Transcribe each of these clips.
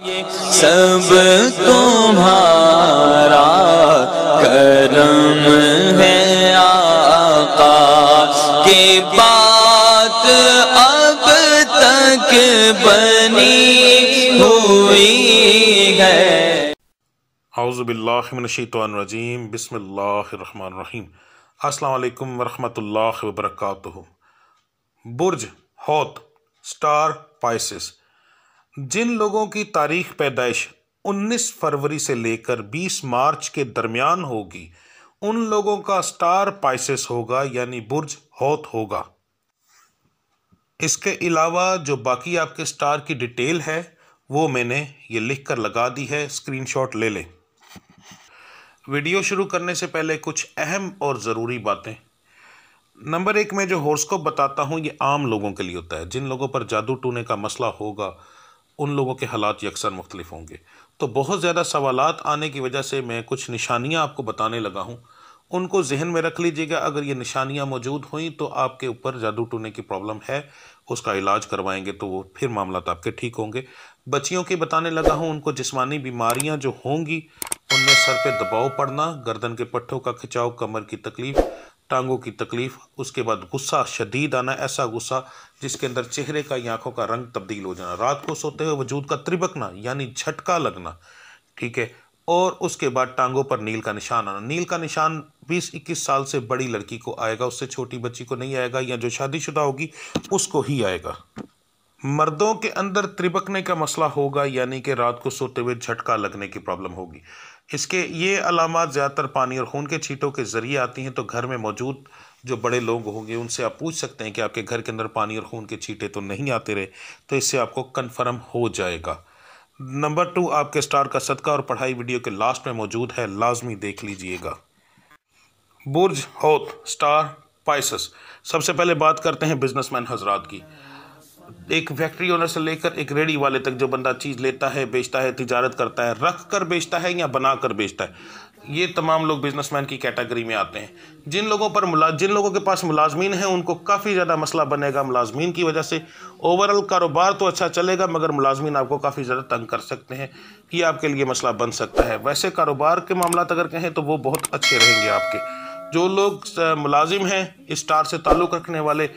सब तुम्हारा करम है आका के बात अब तक बनी हुई है हाउज़बिल्लाशतवानरजीम बसमीम असलकम वरहमल वर्क बुर्ज हौत स्टार पाइसिस जिन लोगों की तारीख पैदाइश 19 फरवरी से लेकर 20 मार्च के दरमियान होगी उन लोगों का स्टार पाइसिस होगा यानी बुर्ज हौत होगा इसके अलावा जो बाकी आपके स्टार की डिटेल है वो मैंने ये लिख कर लगा दी है स्क्रीनशॉट ले लें वीडियो शुरू करने से पहले कुछ अहम और ज़रूरी बातें नंबर एक में जो हॉर्स्कोप बताता हूँ ये आम लोगों के लिए होता है जिन लोगों पर जादू टूने का मसला होगा उन लोगों के हालात यकसर मुख्तलिफ होंगे तो बहुत ज़्यादा सवाल आने की वजह से मैं कुछ निशानियाँ आपको बताने लगा हूँ उनको जहन में रख लीजिएगा अगर ये निशानियाँ मौजूद हुई तो आपके ऊपर जादू टूने की प्रॉब्लम है उसका इलाज करवाएंगे तो वो फिर मामला तो आपके ठीक होंगे बच्चियों के बताने लगा हूँ उनको जिस्मानी बीमारियाँ जो होंगी उनमें सर पे दबाव पड़ना गर्दन के पट्टों का खिंचाव कमर की तकलीफ़ टांगों की तकलीफ़ उसके बाद गुस्सा शदीद आना ऐसा गुस्सा जिसके अंदर चेहरे का या आँखों का रंग तब्दील हो जाना रात को सोते हुए वजूद का त्रिबकना यानी झटका लगना ठीक है और उसके बाद टांगों पर नील का निशान आना नील का निशान 20-21 साल से बड़ी लड़की को आएगा उससे छोटी बच्ची को नहीं आएगा या जो शादीशुदा होगी उसको ही आएगा मर्दों के अंदर त्रिबकने का मसला होगा यानी कि रात को सोते हुए झटका लगने की प्रॉब्लम होगी इसके ये अलामत ज़्यादातर पानी और खून के छींटों के ज़रिए आती हैं तो घर में मौजूद जो बड़े लोग होंगे उनसे आप पूछ सकते हैं कि आपके घर के अंदर पानी और खून के छींटे तो नहीं आते रहे तो इससे आपको कन्फर्म हो जाएगा नंबर टू आपके स्टार का सदका और पढ़ाई वीडियो के लास्ट में मौजूद है लाजमी देख लीजिएगा बुर्ज होत स्टार पाइसस सबसे पहले बात करते हैं बिजनेसमैन हजरात की एक फैक्ट्री ओनर से लेकर एक रेडी वाले तक जो बंदा चीज़ लेता है बेचता है तिजारत करता है रख कर बेचता है या बना कर बेचता है ये तमाम लोग बिजनेसमैन की कैटेगरी में आते हैं जिन लोगों पर मुला जिन लोगों के पास मुलाजमीन हैं उनको काफ़ी ज़्यादा मसला बनेगा मुलाजमीन की वजह से ओवरऑल कारोबार तो अच्छा चलेगा मगर मुलाजमीन आपको काफ़ी ज़्यादा तंग कर सकते हैं कि आपके लिए मसला बन सकता है वैसे कारोबार के मामला अगर कहें तो वो बहुत अच्छे रहेंगे आपके जो लोग मुलाजिम हैं स्टार से ताल्लुक़ रखने वाले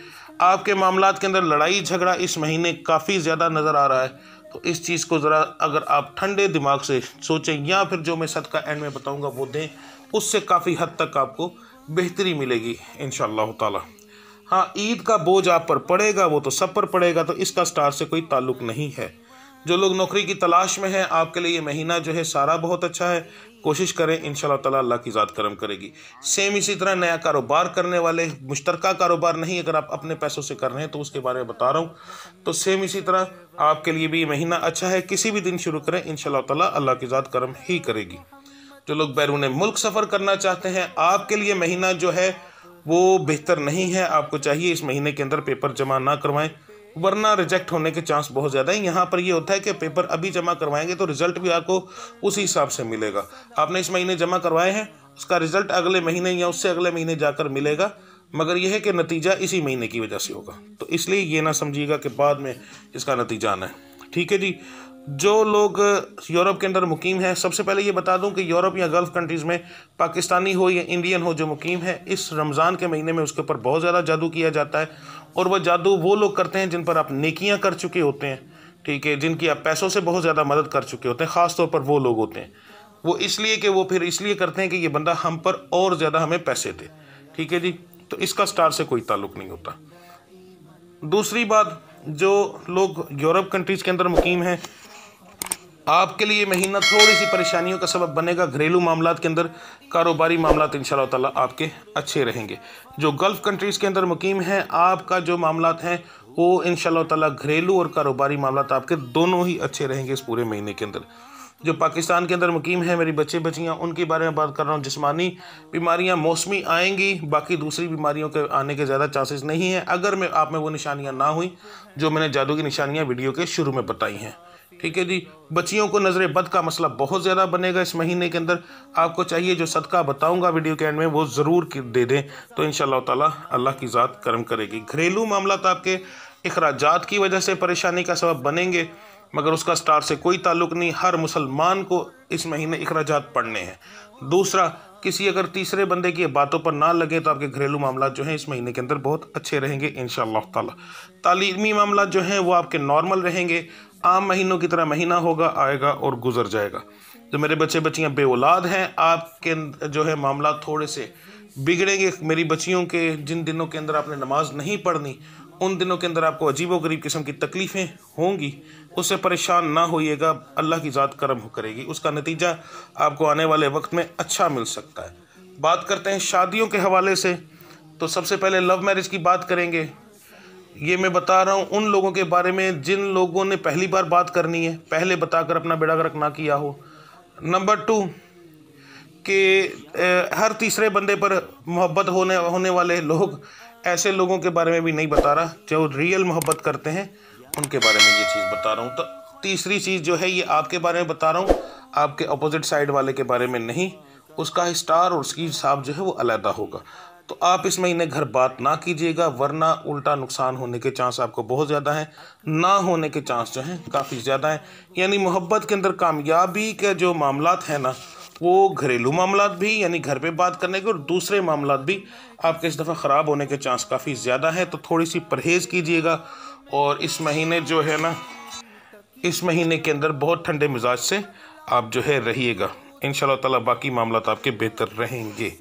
आपके मामला के अंदर लड़ाई झगड़ा इस महीने काफ़ी ज़्यादा नज़र आ रहा है तो इस चीज़ को ज़रा अगर आप ठंडे दिमाग से सोचें या फिर जो मैं सद का एंड में बताऊँगा वो दें उससे काफ़ी हद तक आपको बेहतरी मिलेगी इन ताला हाँ ईद का बोझ आप पर पड़ेगा वो तो सब पर पड़ेगा तो इसका स्टार से कोई ताल्लुक नहीं है जो लोग नौकरी की तलाश में हैं आपके लिए ये महीना जो है सारा बहुत अच्छा है कोशिश करें इन तला अल्लाह की ज़ात करम करेगी सेम इसी तरह नया कारोबार करने वाले मुश्तरका कारोबार नहीं अगर आप अपने पैसों से कर रहे हैं तो उसके बारे में बता रहा हूँ तो सेम इसी तरह आपके लिए भी ये महीना अच्छा है किसी भी दिन शुरू करें इन ताला अल्लाह की ज़ात करम ही करेगी जो लोग बैरून मुल्क सफ़र करना चाहते हैं आपके लिए महीना जो है वो बेहतर नहीं है आपको चाहिए इस महीने के अंदर पेपर जमा ना करवाएं वरना रिजेक्ट होने के चांस बहुत ज़्यादा है यहाँ पर ये होता है कि पेपर अभी जमा करवाएंगे तो रिजल्ट भी आपको उसी हिसाब से मिलेगा आपने इस महीने जमा करवाए हैं उसका रिजल्ट अगले महीने या उससे अगले महीने जाकर मिलेगा मगर यह है कि नतीजा इसी महीने की वजह से होगा तो इसलिए ये ना समझिएगा कि बाद में इसका नतीजा आना है ठीक है जी जो लोग यूरोप के अंदर मुकीम हैं सबसे पहले ये बता दूं कि यूरोप या गल्फ़ कंट्रीज़ में पाकिस्तानी हो या इंडियन हो जो मुकीम है इस रमज़ान के महीने में उसके ऊपर बहुत ज़्यादा जादू किया जाता है और वह जादू वो लोग करते हैं जिन पर आप नेकियां कर चुके होते हैं ठीक है जिनकी आप पैसों से बहुत ज़्यादा मदद कर चुके होते हैं ख़ास तौर पर वो लोग होते हैं वो इसलिए कि वो फिर इसलिए करते हैं कि ये बंदा हम पर और ज़्यादा हमें पैसे दे ठीक है जी तो इसका स्टार से कोई ताल्लुक नहीं होता दूसरी बात जो लोग यूरोप कंट्रीज़ के अंदर मुकीम हैं आपके लिए महीना थोड़ी सी परेशानियों का सबब बनेगा घरेलू मामला के अंदर कारोबारी मामला इन तला आपके अच्छे रहेंगे जो गल्फ़ कंट्रीज़ के अंदर मुकीम हैं आपका जो मामला हैं वो इन तला घरेलू और कारोबारी मामला आपके दोनों ही अच्छे रहेंगे इस पूरे महीने के अंदर जो पाकिस्तान के अंदर मुकीम है मेरी बच्चे बच्चियाँ उनके बारे में बात कर रहा हूँ जिसमानी बीमारियाँ मौसमी आएंगी बाकी दूसरी बीमारियों के आने के ज़्यादा चांसेस नहीं हैं अगर मैं आप में वो निशानियाँ ना हुई जो मैंने जादू की निशानियाँ वीडियो के शुरू में बताई हैं ठीक है जी बच्चियों को नज़र बद का मसला बहुत ज़्यादा बनेगा इस महीने के अंदर आपको चाहिए जो सदका बताऊंगा वीडियो के एंड में वो ज़रूर दे दें तो इन ताला अल्लाह की ज़ात कर्म करेगी घरेलू मामला तो आपके अखराज की वजह से परेशानी का सबब बनेंगे मगर उसका स्टार से कोई ताल्लुक नहीं हर मुसलमान को इस महीने अखराज पढ़ने हैं दूसरा किसी अगर तीसरे बंदे की बातों पर ना लगे तो आपके घरेलू मामला जो हैं इस महीने के अंदर बहुत अच्छे रहेंगे इन ताला तालीमी मामला जो हैं वो आपके नॉर्मल रहेंगे आम महीनों की तरह महीना होगा आएगा और गुजर जाएगा जो मेरे बच्चे बच्चियाँ औलाद हैं आपके जो है मामला थोड़े से बिगड़ेंगे मेरी बच्चियों के जिन दिनों के अंदर आपने नमाज नहीं पढ़नी उन दिनों के अंदर आपको अजीब गरीब किस्म की तकलीफ़ें होंगी उससे परेशान ना होइएगा अल्लाह की ज़ात करम करेगी उसका नतीजा आपको आने वाले वक्त में अच्छा मिल सकता है बात करते हैं शादियों के हवाले से तो सबसे पहले लव मैरिज की बात करेंगे ये मैं बता रहा हूँ उन लोगों के बारे में जिन लोगों ने पहली बार बात करनी है पहले बताकर अपना बेड़ा गर्क ना किया हो नंबर टू के हर तीसरे बंदे पर मोहब्बत होने होने वाले लोग ऐसे लोगों के बारे में भी नहीं बता रहा जो रियल मोहब्बत करते हैं उनके बारे में ये चीज़ बता रहा हूँ तो तीसरी चीज़ जो है ये आपके बारे में बता रहा हूँ आपके अपोजिट साइड वाले के बारे में नहीं उसका स्टार और उसकी हिसाब जो है वो अलहदा होगा तो आप इस महीने घर बात ना कीजिएगा वरना उल्टा नुकसान होने के चांस आपको बहुत ज़्यादा हैं ना होने के चांस जो हैं काफ़ी ज़्यादा हैं यानी मोहब्बत के अंदर कामयाबी के जो मामला हैं ना वो घरेलू मामला भी यानी घर पे बात करने के और दूसरे मामला भी आपके इस दफ़ा ख़राब होने के चांस काफ़ी ज़्यादा है तो थोड़ी सी परहेज़ कीजिएगा और इस महीने जो है ना इस महीने के अंदर बहुत ठंडे मिजाज से आप जो है रहिएगा इन ताला बाकी मामला आपके बेहतर रहेंगे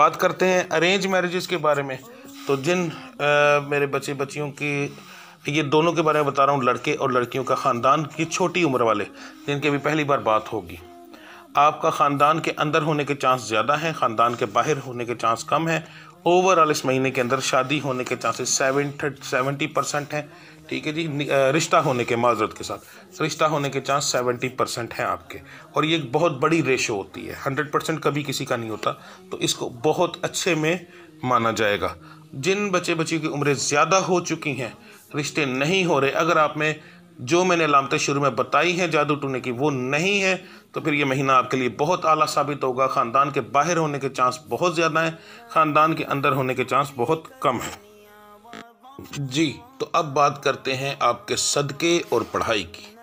बात करते हैं अरेंज मैरिज़ के बारे में तो जिन आ, मेरे बच्चे बच्चियों की ये दोनों के बारे में बता रहा हूँ लड़के और लड़कियों का ख़ानदान की छोटी उम्र वाले जिनके भी पहली बार बात होगी आपका ख़ानदान के अंदर होने के चांस ज़्यादा हैं ख़ानदान के बाहर होने के चांस कम हैं ओवरऑल इस महीने के अंदर शादी होने के चांसेस सेवन सेवेंटी परसेंट हैं ठीक है जी रिश्ता होने के माजरत के साथ रिश्ता होने के चांस सेवेंटी परसेंट हैं आपके और ये एक बहुत बड़ी रेशो होती है हंड्रेड परसेंट कभी किसी का नहीं होता तो इसको बहुत अच्छे में माना जाएगा जिन बच्चे बच्चियों की उम्रें ज़्यादा हो चुकी हैं रिश्ते नहीं हो रहे अगर आप में जो मैंने अलामतें शुरू में बताई हैं जादू टूने की वो नहीं है तो फिर ये महीना आपके लिए बहुत आला साबित होगा ख़ानदान के बाहर होने के चांस बहुत ज़्यादा हैं ख़ानदान के अंदर होने के चांस बहुत कम हैं जी तो अब बात करते हैं आपके सदक़े और पढ़ाई की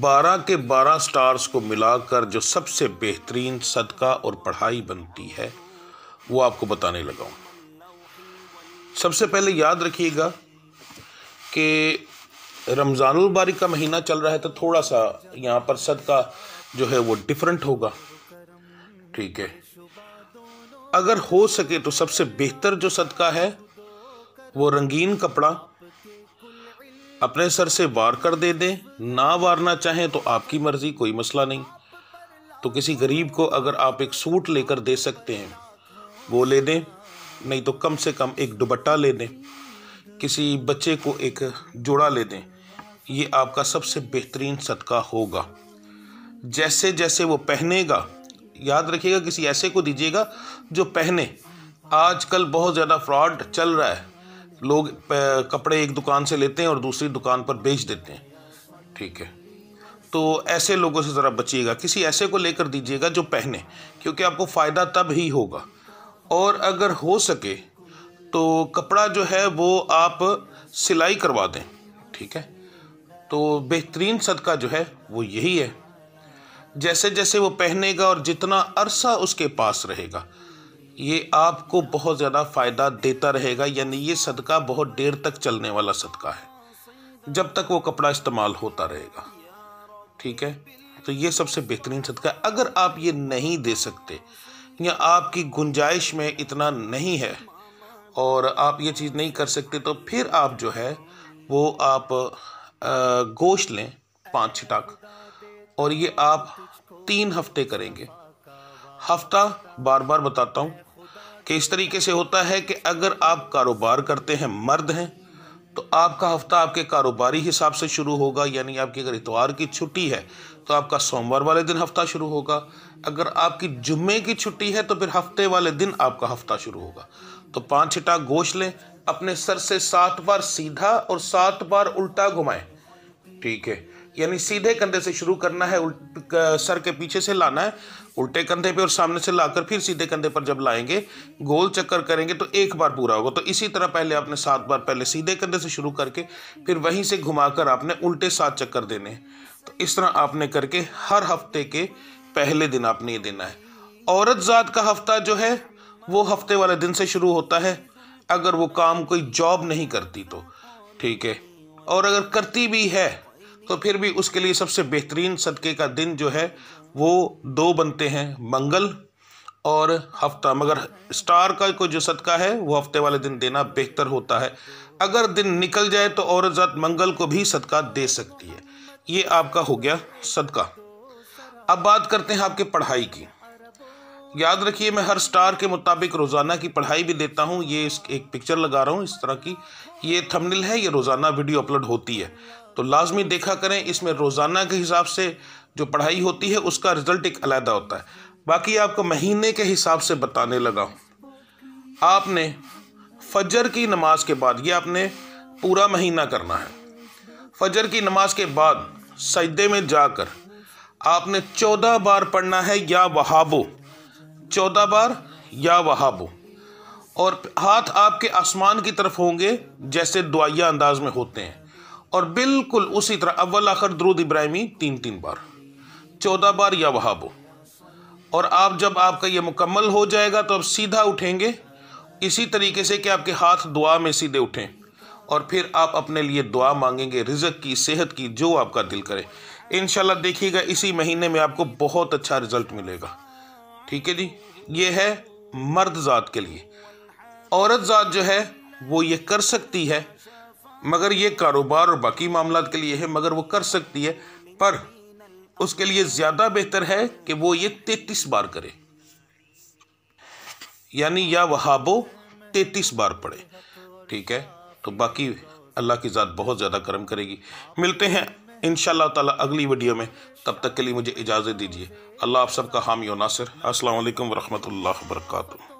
बारह के बारह स्टार्स को मिलाकर जो सबसे बेहतरीन सदका और पढ़ाई बनती है वो आपको बताने लगा सबसे पहले याद रखिएगा कि रमज़ानबारक का महीना चल रहा है तो थोड़ा सा यहाँ पर सदका जो है वो डिफरेंट होगा ठीक है अगर हो सके तो सबसे बेहतर जो सदका है वो रंगीन कपड़ा अपने सर से वार कर दे दें ना वारना चाहें तो आपकी मर्ज़ी कोई मसला नहीं तो किसी गरीब को अगर आप एक सूट लेकर दे सकते हैं वो ले दें नहीं तो कम से कम एक दुबट्टा ले दें किसी बच्चे को एक जोड़ा ले दें ये आपका सबसे बेहतरीन सदका होगा जैसे जैसे वो पहनेगा याद रखिएगा किसी ऐसे को दीजिएगा जो पहने आजकल बहुत ज़्यादा फ्रॉड चल रहा है लोग कपड़े एक दुकान से लेते हैं और दूसरी दुकान पर बेच देते हैं ठीक है तो ऐसे लोगों से ज़रा बचिएगा किसी ऐसे को लेकर दीजिएगा जो पहने क्योंकि आपको फ़ायदा तब ही होगा और अगर हो सके तो कपड़ा जो है वो आप सिलाई करवा दें ठीक है तो बेहतरीन सदका जो है वो यही है जैसे जैसे वो पहनेगा और जितना अरसा उसके पास रहेगा ये आपको बहुत ज़्यादा फ़ायदा देता रहेगा यानी ये सदका बहुत देर तक चलने वाला सदका है जब तक वो कपड़ा इस्तेमाल होता रहेगा ठीक है तो ये सबसे बेहतरीन सदका है अगर आप ये नहीं दे सकते या आपकी गुंजाइश में इतना नहीं है और आप ये चीज़ नहीं कर सकते तो फिर आप जो है वो आप गोश्त लें पांच छिटाक और ये आप तीन हफ्ते करेंगे हफ्ता बार बार बताता हूँ कि इस तरीके से होता है कि अगर आप कारोबार करते हैं मर्द हैं तो आपका हफ्ता आपके कारोबारी हिसाब से शुरू होगा यानी आपकी अगर इतवार की छुट्टी है तो आपका सोमवार वाले दिन हफ्ता शुरू होगा अगर आपकी जुम्मे की छुट्टी है तो फिर हफ्ते वाले दिन आपका हफ्ता शुरू होगा तो पांच छिटाक गोश्त लें अपने सर से सात बार सीधा और सात बार उल्टा घुमाएं ठीक है यानी सीधे कंधे से शुरू करना है उल्ट सर के पीछे से लाना है उल्टे कंधे पे और सामने से लाकर फिर सीधे कंधे पर जब लाएंगे गोल चक्कर करेंगे तो एक बार पूरा होगा तो इसी तरह पहले आपने सात बार पहले सीधे कंधे से शुरू करके फिर वहीं से घुमाकर आपने उल्टे सात चक्कर देने तो इस तरह आपने करके हर हफ्ते के पहले दिन आपने ये देना है औरत जात का हफ्ता जो है वो हफ्ते वाले दिन से शुरू होता है अगर वो काम कोई जॉब नहीं करती तो ठीक है और अगर करती भी है तो फिर भी उसके लिए सबसे बेहतरीन सदक़े का दिन जो है वो दो बनते हैं मंगल और हफ्ता मगर स्टार का कोई जो सदका है वो हफ्ते वाले दिन देना बेहतर होता है अगर दिन निकल जाए तो औरत ज़ात मंगल को भी सदका दे सकती है ये आपका हो गया सदका अब बात करते हैं आपकी पढ़ाई की याद रखिए मैं हर स्टार के मुताबिक रोज़ाना की पढ़ाई भी देता हूँ ये इस एक पिक्चर लगा रहा हूँ इस तरह की ये थंबनेल है ये रोज़ाना वीडियो अपलोड होती है तो लाजमी देखा करें इसमें रोज़ाना के हिसाब से जो पढ़ाई होती है उसका रिज़ल्ट एक अलहदा होता है बाकी आपको महीने के हिसाब से बताने लगा हूँ आपने फजर की नमाज के बाद ये आपने पूरा महीना करना है फजर की नमाज के बाद सजदे में जाकर आपने चौदह बार पढ़ना है या वहाबो चौदह बार या वहाबो और हाथ आपके आसमान की तरफ होंगे जैसे दुआया अंदाज में होते हैं और बिल्कुल उसी तरह अव्वल आखिर द्रुद इब्राहिमी तीन तीन बार चौदह बार या वहाबो और आप जब आपका ये मुकम्मल हो जाएगा तो आप सीधा उठेंगे इसी तरीके से कि आपके हाथ दुआ में सीधे उठें और फिर आप अपने लिए दुआ मांगेंगे रिजक की सेहत की जो आपका दिल करे इनशाला देखिएगा इसी महीने में आपको बहुत अच्छा रिजल्ट मिलेगा ठीक है जी ये है मर्द ज़ात के लिए औरत ज़ात जो है वो ये कर सकती है मगर ये कारोबार और बाकी मामला के लिए है मगर वो कर सकती है पर उसके लिए ज़्यादा बेहतर है कि वो ये तैतीस बार करे यानी या वहाबो तैतीस बार पढ़े ठीक है तो बाकी अल्लाह की ज़ात बहुत ज़्यादा करम करेगी मिलते हैं इन ताला अगली वीडियो में तब तक के लिए मुझे इजाज़त दीजिए अल्लाह आप सबका हामी नासिर असल वरहमल वर्का